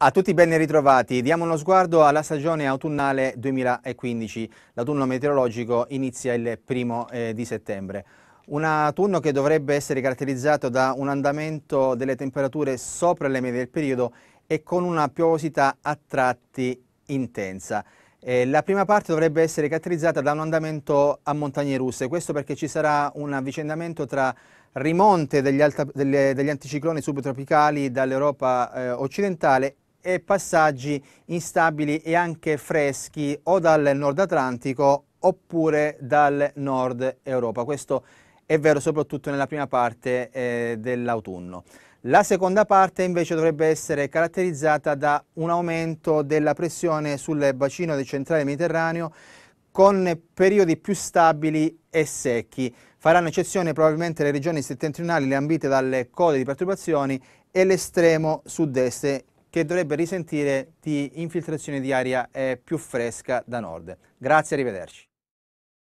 A tutti ben ritrovati, diamo uno sguardo alla stagione autunnale 2015. L'autunno meteorologico inizia il primo eh, di settembre. Un autunno che dovrebbe essere caratterizzato da un andamento delle temperature sopra le medie del periodo e con una piovosità a tratti intensa. Eh, la prima parte dovrebbe essere caratterizzata da un andamento a montagne russe, questo perché ci sarà un avvicendamento tra rimonte degli, alta, delle, degli anticicloni subtropicali dall'Europa eh, occidentale e passaggi instabili e anche freschi o dal nord Atlantico oppure dal nord Europa. Questo è vero soprattutto nella prima parte eh, dell'autunno. La seconda parte invece dovrebbe essere caratterizzata da un aumento della pressione sul bacino del centrale mediterraneo con periodi più stabili e secchi. Faranno eccezione probabilmente le regioni settentrionali lambite dalle code di perturbazioni e l'estremo sud-est che dovrebbe risentire di infiltrazione di aria eh, più fresca da nord. Grazie, arrivederci.